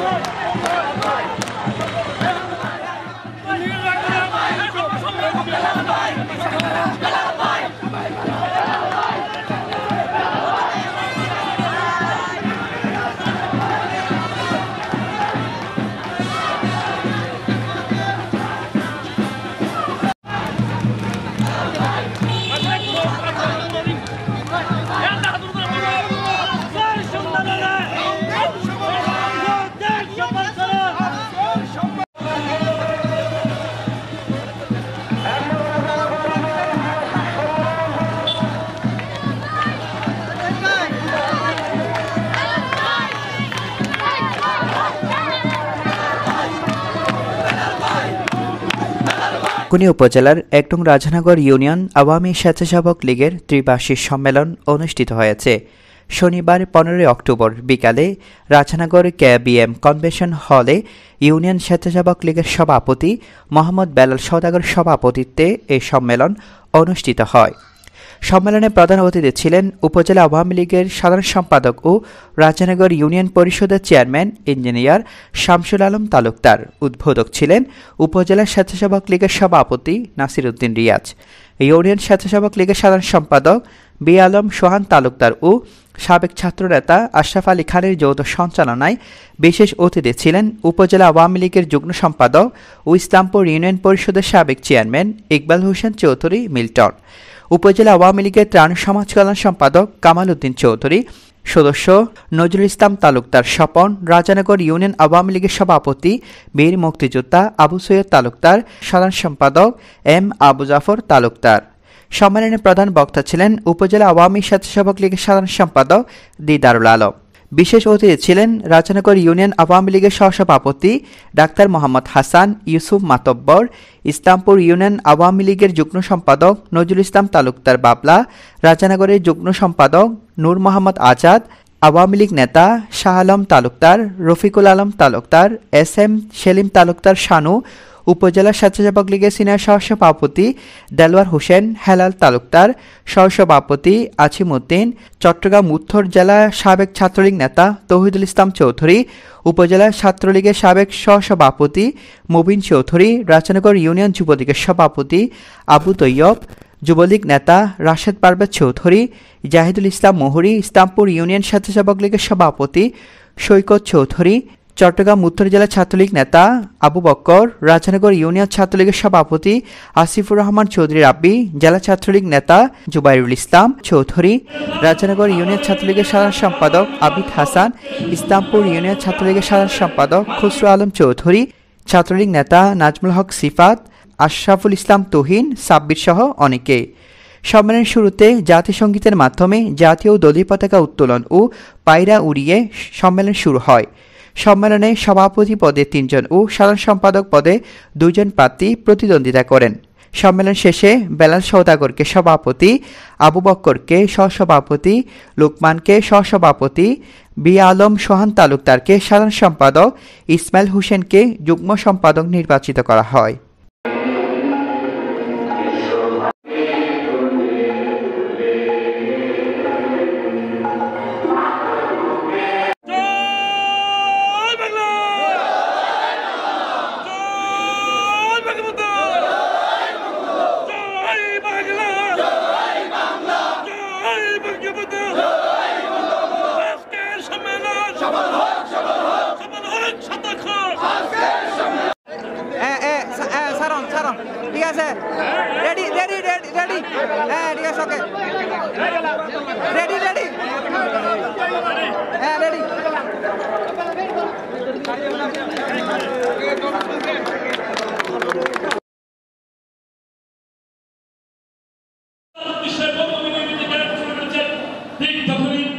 Vai, vai, vai, vai. ঢাকুনি উপজেলার একটং Rajnagar union Awami স্বেচ্ছাসেবক লীগের ত্রিবার্ষিক সম্মেলন অনুষ্ঠিত হয়েছে শনিবার পনেরোই অক্টোবর বিকালে রাজনগর কেবিএম কনভেনশন হলে ইউনিয়ন স্বেচ্ছাসেবক লীগের সভাপতি মোহাম্মদ বেলাল সদাগর সভাপতিত্বে এই সম্মেলন অনুষ্ঠিত হয় সম্মেলনে প্রধান অতিথি ছিলেন উপজেলা আওয়ামী লীগের সাধারণ সম্পাদক ও রাজনগর ইউনিয়ন পরিষদের চেয়ারম্যান ইঞ্জিনিয়ার শামসুল আলম তালুকদার উদ্বোধক ছিলেন উপজেলা স্বেচ্ছাসেবক লীগের সভাপতি নাসির উদ্দিন রিয়াজ ইউনিয়ন স্বেচ্ছাসেবক লীগের সাধারণ সম্পাদক বি আলম সোহান তালুকদার ও সাবেক ছাত্রনেতা আশরাফ আলী খানের যৌথ সঞ্চালনায় বিশেষ অতিথি ছিলেন উপজেলা আওয়ামী লীগের যুগ্ম সম্পাদক ও ইসলামপুর ইউনিয়ন পরিষদের সাবেক চেয়ারম্যান ইকবাল হোসেন চৌধুরী মিল্টন উপজেলা আওয়ামী লীগের ত্রাণ সমাজ কল্যাণ সম্পাদক কামাল উদ্দিন চৌধুরী সদস্য নজরুল ইসলাম তালুকদার স্বপন রাজানগর ইউনিয়ন আওয়ামী লীগের সভাপতি বীর মুক্তিযোদ্ধা আবু সৈয়দ তালুকদার সাধারণ সম্পাদক এম আবু জাফর তালুকদার সম্মেলনে প্রধান বক্তা ছিলেন উপজেলা আওয়ামী স্বেচ্ছাসেবক লীগের সাধারণ সম্পাদক দিদারুল আলম বিশেষ অতিথি ছিলেন রাজনগর ইউনিয়ন আওয়ামী লীগের সহসভাপতি ডাক্তার মোহাম্মদ হাসান ইউসুফ মাতব্বর ইসলামপুর ইউনিয়ন আওয়ামী লীগের যুগ্ম সম্পাদক নজরুল ইসলাম তালুকদার বাবলা রাজানগরের যুগ্ম সম্পাদক নূর মোহাম্মদ আজাদ আওয়ামী লীগ নেতা শাহ আলম তালুকদার রফিকুল আলম তালুকদার এস এম সেলিম তালুকদার শানু উপজেলা স্বেচ্ছাসেবক লীগের সিনিয়র সহসভাপতি দেলওয়ার হোসেন হেলাল তালুকদার সহসভাপতি আছিমুদ্দিন চট্টগ্রাম উত্তর জেলা সাবেক ছাত্রলীগ নেতা তহিদুল ইসলাম চৌধুরী উপজেলা ছাত্রলীগের সাবেক সহসভাপতি মুবিন চৌধুরী রাজনগর ইউনিয়ন যুবলীগের সভাপতি আবু তৈয়ব যুবলীগ নেতা রাশেদ পারভেজ চৌধুরী জাহিদুল ইসলাম মোহরি ইসলামপুর ইউনিয়ন স্বেচ্ছাসেবক লীগের সভাপতি সৈকত চৌধুরী চট্টগ্রাম উত্তর জেলা ছাত্রলীগ নেতা আবু বক্কর রাজনগর ইউনিয়ন ছাত্রলীগের সভাপতি আসিফুর রহমান চৌধুরী রাব্বি জেলা ছাত্রলীগ নেতা জুবাইরুল ইসলাম চৌধুরী রাজনগর ইউনিয়ন ছাত্রলীগের সাধারণ সম্পাদক আবিদ হাসান ইসলামপুর ইউনিয়ন ছাত্রলীগের সাধারণ সম্পাদক খুসরু আলম চৌধুরী ছাত্রলীগ নেতা নাজমুল হক সিফাত আশরাফুল ইসলাম তুহিন সাব্বির সহ অনেকে সম্মেলনের শুরুতে জাতিসংগীতের মাধ্যমে জাতীয় দলীয় পতাকা উত্তোলন ও পায়রা উড়িয়ে সম্মেলন শুরু হয় সম্মেলনে সভাপতি পদে তিনজন ও সাধারণ সম্পাদক পদে দুজন প্রার্থী প্রতিদ্বন্দ্বিতা করেন সম্মেলন শেষে বেলাল সৌদাগরকে সভাপতি আবু বক্করকে সহসভাপতি লুকমানকে সহসভাপতি বি আলম সোহান তালুকদারকে সাধারণ সম্পাদক ইসমাইল হোসেনকে যুগ্ম সম্পাদক নির্বাচিত করা হয় ঠিক আছে রেডি রেডি রেডি রেডি হ্যাঁ ঠিক আছে ওকে রেডি রেডি হ্যাঁ রেডি ঠিক তখনই